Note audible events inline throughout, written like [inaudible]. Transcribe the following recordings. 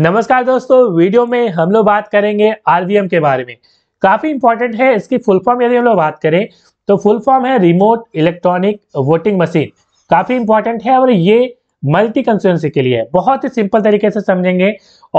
नमस्कार दोस्तों वीडियो में हम लोग बात करेंगे आरवीएम के बारे में काफी इंपॉर्टेंट है इसकी फुल फॉर्म यदि हम लोग बात करें तो फुल फॉर्म है रिमोट इलेक्ट्रॉनिक वोटिंग मशीन काफी इंपॉर्टेंट है और ये मल्टी कंस्टिट्यूंसी के लिए है बहुत ही सिंपल तरीके से समझेंगे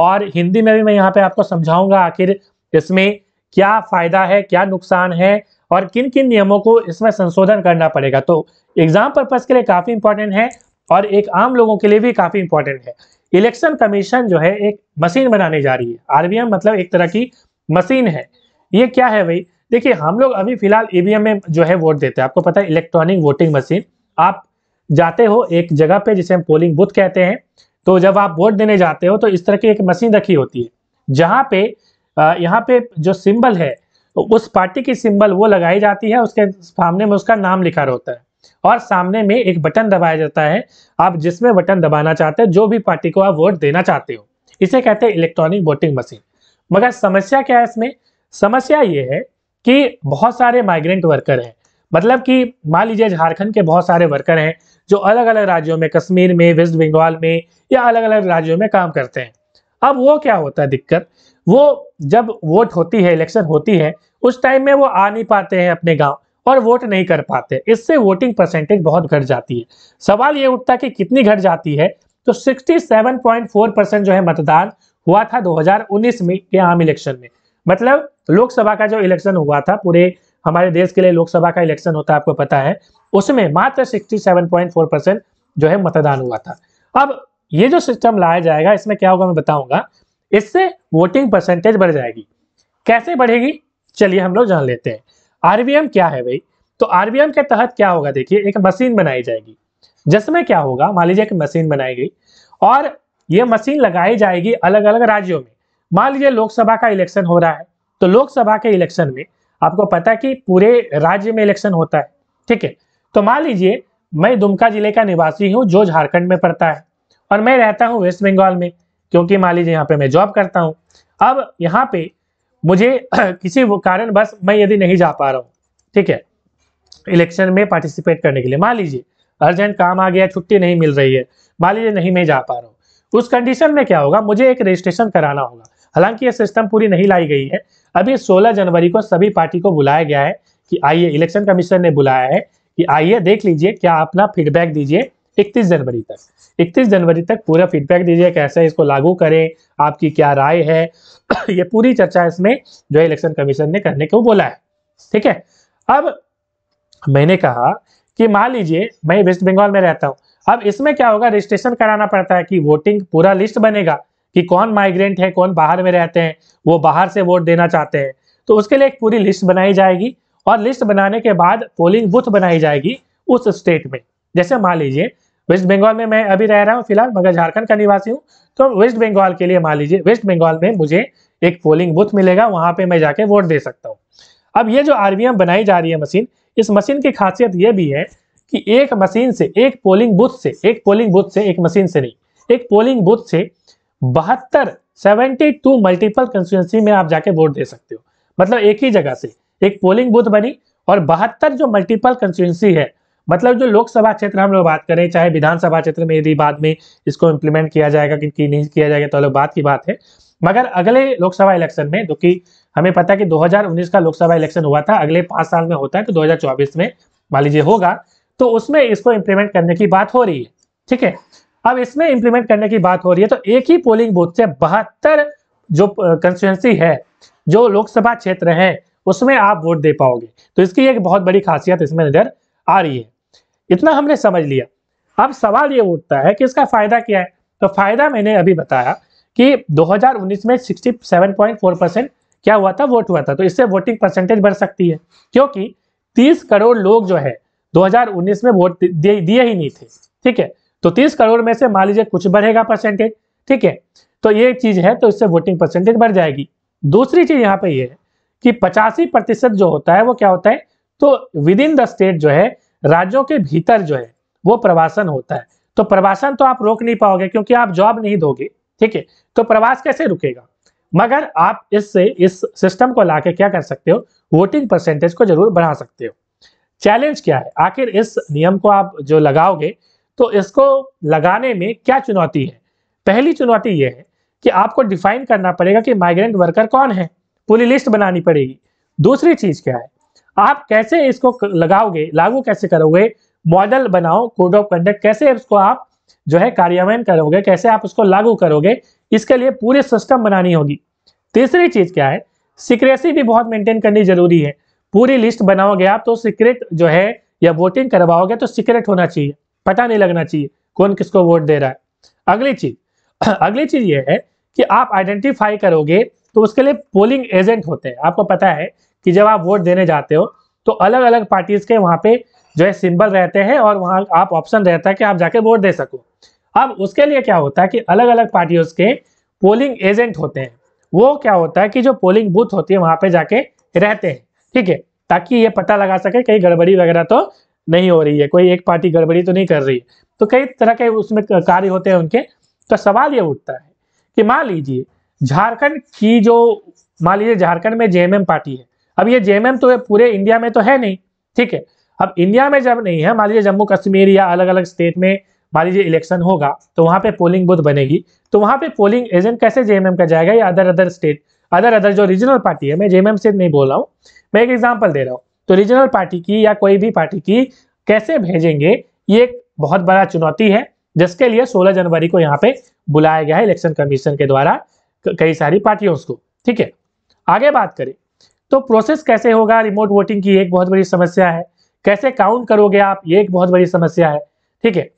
और हिंदी में भी मैं यहाँ पे आपको समझाऊंगा आखिर इसमें क्या फायदा है क्या नुकसान है और किन किन नियमों को इसमें संशोधन करना पड़ेगा तो एग्जाम पर्पज के लिए काफी इंपॉर्टेंट है और एक आम लोगों के लिए भी काफी इंपॉर्टेंट है इलेक्शन कमीशन जो है एक मशीन बनाने जा रही है आरबीएम मतलब एक तरह की मशीन है ये क्या है भाई देखिए हम लोग अभी फिलहाल ईवीएम में जो है वोट देते हैं आपको पता है इलेक्ट्रॉनिक वोटिंग मशीन आप जाते हो एक जगह पे जिसे हम पोलिंग बूथ कहते हैं तो जब आप वोट देने जाते हो तो इस तरह की एक मशीन रखी होती है जहाँ पे यहाँ पे जो सिंबल है उस पार्टी की सिंबल वो लगाई जाती है उसके सामने में उसका नाम लिखा रहता है और सामने में एक बटन दबाया जाता है आप जिसमें बटन दबाना चाहते हैं जो भी पार्टी को आप वोट देना चाहते हो इसे कहते हैं इलेक्ट्रॉनिक वोटिंग मशीन मगर समस्या क्या है इसमें समस्या ये है कि बहुत सारे माइग्रेंट वर्कर हैं मतलब कि मान लीजिए झारखंड के बहुत सारे वर्कर हैं जो अलग अलग राज्यों में कश्मीर में वेस्ट बंगाल में या अलग अलग राज्यों में काम करते हैं अब वो क्या होता है दिक्कत वो जब वोट होती है इलेक्शन होती है उस टाइम में वो आ नहीं पाते हैं अपने गांव और वोट नहीं कर पाते इससे वोटिंग परसेंटेज बहुत घट जाती है सवाल ये उठता है कि कितनी घट जाती है तो 67.4 परसेंट जो है मतदान हुआ था 2019 में के आम इलेक्शन में मतलब लोकसभा का जो इलेक्शन हुआ था पूरे हमारे देश के लिए लोकसभा का इलेक्शन होता है आपको पता है उसमें मात्र सिक्सटी जो है मतदान हुआ था अब ये जो सिस्टम लाया जाएगा इसमें क्या होगा मैं बताऊंगा इससे वोटिंग परसेंटेज बढ़ जाएगी कैसे बढ़ेगी चलिए हम लोग जान लेते हैं आरबीएम क्या है भाई तो आरबीएम के तहत क्या होगा देखिए एक मशीन बनाई जाएगी जिसमें क्या होगा मान लीजिए एक मशीन बनाई गई और ये मशीन लगाई जाएगी अलग अलग राज्यों में मान लीजिए लोकसभा का इलेक्शन हो रहा है तो लोकसभा के इलेक्शन में आपको पता है कि पूरे राज्य में इलेक्शन होता है ठीक है तो मान लीजिए मैं दुमका जिले का निवासी हूँ जो झारखंड में पड़ता है और मैं रहता हूँ वेस्ट बंगाल में क्योंकि मान लीजिए यहाँ पे मैं जॉब करता हूँ अब यहाँ पे मुझे [clears throat] किसी कारण बस मैं यदि नहीं जा पा रहा हूँ ठीक है इलेक्शन में पार्टिसिपेट करने के लिए मान लीजिए अर्जेंट काम आ गया छुट्टी नहीं मिल रही है मान लीजिए नहीं मैं जा पा रहा हूँ उस कंडीशन में क्या होगा मुझे एक रजिस्ट्रेशन कराना होगा हालांकि ये सिस्टम पूरी नहीं लाई गई है अभी 16 जनवरी को सभी पार्टी को बुलाया गया है कि आइए इलेक्शन कमीशन ने बुलाया है कि आइए देख लीजिए क्या अपना फीडबैक दीजिए इकतीस जनवरी तक इकतीस जनवरी तक पूरा फीडबैक दीजिए कैसे इसको लागू करें आपकी क्या राय है [coughs] ये पूरी चर्चा इसमें जो है इलेक्शन कमीशन ने करने को बोला है ठीक है अब मैंने कहा कि मान लीजिए मैं वेस्ट बंगाल में रहता हूं अब इसमें क्या होगा रजिस्ट्रेशन कराना पड़ता है कि वोटिंग पूरा लिस्ट बनेगा कि कौन माइग्रेंट है कौन बाहर में रहते हैं वो बाहर से वोट देना चाहते हैं तो उसके लिए एक पूरी लिस्ट बनाई जाएगी और लिस्ट बनाने के बाद पोलिंग बूथ बनाई जाएगी उस स्टेट में जैसे मान लीजिए वेस्ट बंगाल में मैं अभी रह रहा हूँ फिलहाल मगर झारखंड का निवासी हूँ तो वेस्ट बंगाल के लिए मान लीजिए वेस्ट बंगाल में मुझे एक पोलिंग बूथ मिलेगा वहां पे मैं जाके वोट दे सकता हूँ अब ये जो आरवीएम बनाई जा रही है मशीन इस मशीन की खासियत ये भी है कि एक मशीन से एक पोलिंग बूथ से एक पोलिंग बूथ से एक मशीन से नहीं एक पोलिंग बूथ से बहत्तर सेवेंटी टू मल्टीपल कंस्टिट्यूंसी में आप जाके वोट दे सकते हो मतलब एक ही जगह से एक पोलिंग बूथ बनी और बहत्तर जो मल्टीपल कंस्टिट्यूंसी है मतलब जो लोकसभा क्षेत्र हम लोग बात करें चाहे विधानसभा क्षेत्र में यदि बाद में इसको इम्प्लीमेंट किया जाएगा कि नहीं किया जाएगा तो अलग बात की बात है मगर अगले लोकसभा इलेक्शन में जो कि हमें पता है कि 2019 का लोकसभा इलेक्शन हुआ था अगले पाँच साल में होता है तो 2024 में मान लीजिए होगा तो उसमें इसको इम्प्लीमेंट करने की बात हो रही है ठीक है अब इसमें इम्प्लीमेंट करने की बात हो रही है तो एक ही पोलिंग बूथ से बहत्तर जो कंस्टिट्युएंसी है जो लोकसभा क्षेत्र है उसमें आप वोट दे पाओगे तो इसकी एक बहुत बड़ी खासियत इसमें नजर आ रही है इतना हमने समझ लिया अब सवाल ये उठता है कि इसका फायदा क्या है तो फायदा मैंने अभी बताया कि 2019 में 67.4 परसेंट क्या हुआ था वोट हुआ था तो इससे वोटिंग परसेंटेज बढ़ सकती है क्योंकि 30 करोड़ लोग जो है 2019 में वोट दिए ही नहीं थे ठीक है तो 30 करोड़ में से मान लीजिए कुछ बढ़ेगा परसेंटेज ठीक है तो ये चीज है तो इससे वोटिंग परसेंटेज बढ़ जाएगी दूसरी चीज यहाँ पे ये है कि पचासी प्रतिशत जो होता है वो क्या होता है तो विद इन द स्टेट जो है राज्यों के भीतर जो है वो प्रवासन होता है तो प्रवासन तो आप रोक नहीं पाओगे क्योंकि आप जॉब नहीं दोगे ठीक है तो प्रवास कैसे रुकेगा मगर आप इससे इस सिस्टम को लाके क्या कर सकते हो वोटिंग परसेंटेज को जरूर बढ़ा सकते हो चैलेंज क्या है आखिर इस नियम को आप जो लगाओगे तो इसको लगाने में क्या चुनौती है पहली चुनौती यह है कि आपको डिफाइन करना पड़ेगा कि माइग्रेंट वर्कर कौन है पूरी लिस्ट बनानी पड़ेगी दूसरी चीज क्या है आप कैसे इसको लगाओगे लागू कैसे करोगे मॉडल बनाओ कोड ऑफ कंडक्ट कैसे इसको आप जो है कार्यान्वयन करोगे कैसे आप उसको लागू करोगे इसके लिए पूरे सिस्टम बनानी होगी तीसरी चीज क्या है सिक्रेसी भी बहुत मेंटेन करनी जरूरी है पूरी लिस्ट बनाओगे आप तो सीक्रेट जो है या वोटिंग करवाओगे तो सीक्रेट होना चाहिए पता नहीं लगना चाहिए कौन किसको वोट दे रहा है अगली चीज [clears throat] अगली चीज ये है कि आप आइडेंटिफाई करोगे तो उसके लिए पोलिंग एजेंट होते हैं आपको पता है कि जब आप वोट देने जाते हो तो अलग अलग पार्टीज के वहाँ पे जो है सिंबल रहते हैं और वहाँ आप ऑप्शन रहता है कि आप जाके वोट दे सको अब उसके लिए क्या होता है कि अलग अलग पार्टियों के पोलिंग एजेंट होते हैं वो क्या होता है कि जो पोलिंग बूथ होती है वहाँ पे जाके रहते हैं ठीक है ताकि ये पता लगा सके कहीं गड़बड़ी वगैरह तो नहीं हो रही है कोई एक पार्टी गड़बड़ी तो नहीं कर रही है तो कई तरह के उसमें कार्य होते हैं उनके तो सवाल ये उठता है कि मान लीजिए झारखंड की जो मान लीजिए झारखंड में जेएमएम पार्टी है अब ये जेएमएम तो पूरे इंडिया में तो है नहीं ठीक है अब इंडिया में जब नहीं है मान लीजिए जम्मू कश्मीर या अलग अलग स्टेट में मान लीजिए इलेक्शन होगा तो वहाँ पे पोलिंग बूथ बनेगी तो वहाँ पे पोलिंग एजेंट कैसे जेएमएम का जाएगा या other other state other other जो रीजनल पार्टी है मैं जेएमएम से नहीं बोल रहा हूँ मैं एक एग्जाम्पल दे रहा हूँ तो रीजनल पार्टी की या कोई भी पार्टी की कैसे भेजेंगे ये एक बहुत बड़ा चुनौती है जिसके लिए 16 जनवरी को यहाँ पे बुलाया गया है इलेक्शन कमीशन के द्वारा कई सारी पार्टियों को ठीक है आगे बात करें तो प्रोसेस कैसे होगा रिमोट वोटिंग की एक बहुत बड़ी समस्या है कैसे काउंट करोगे आप ये एक बहुत बड़ी समस्या है ठीक है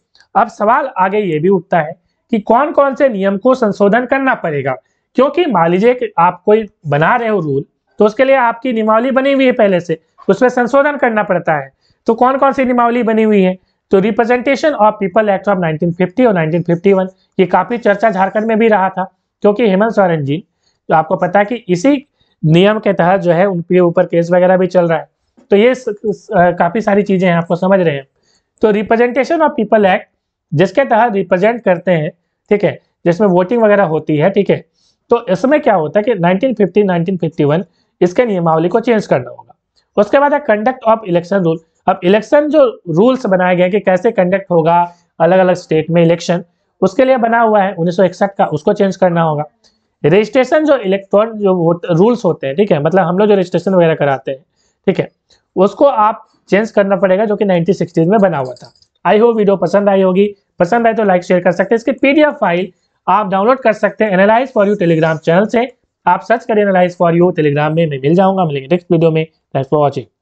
अब सवाल आगे ये भी उठता है कि कौन कौन से नियम को संशोधन करना पड़ेगा क्योंकि मान लीजिए आप कोई बना रहे हो रूल तो उसके लिए आपकी नियमावली बनी हुई है पहले से उसमें संशोधन करना पड़ता है तो कौन कौन सी नियमावली बनी हुई है तो representation of people act of 1950 और 1951 ये काफी चर्चा झारखंड में भी रहा था क्योंकि हेमंत सोरेन जी तो आपको पता है कि इसी नियम के तहत जो है उनके ऊपर केस वगैरह भी चल रहा है तो ये स, स, आ, काफी सारी चीजें हैं आपको समझ रहे हैं तो रिप्रेजेंटेशन ऑफ पीपल एक्ट जिसके तहत रिप्रेजेंट करते हैं ठीक है जिसमें वोटिंग वगैरह होती है ठीक है तो इसमें क्या होता है कि 1950 1951 इसके नियमावली को चेंज करना होगा उसके बाद है कंडक्ट ऑफ इलेक्शन रूल अब इलेक्शन जो रूल्स बनाए गए कि कैसे कंडक्ट होगा अलग अलग स्टेट में इलेक्शन उसके लिए बना हुआ है उन्नीस का उसको चेंज करना होगा रजिस्ट्रेशन जो इलेक्ट्रॉन जो रूल्स होते हैं ठीक है मतलब हम लोग जो रजिस्ट्रेशन वगैरह कराते हैं ठीक है उसको आप चेंज करना पड़ेगा जो कि नाइनटीन सिक्सटीज में बना हुआ था आई होप वीडियो पसंद आई होगी पसंद आए तो लाइक शेयर कर सकते हैं इसकी पीडीएफ फाइल आप डाउनलोड कर सकते हैं analyse for you Telegram channel से आप सर्च करें एनालाइज फॉर यू टेलीग्राम में मैं मिल जाऊंगा मिलेंगे नेक्स्ट वीडियो में थैंक्स फॉर वॉचिंग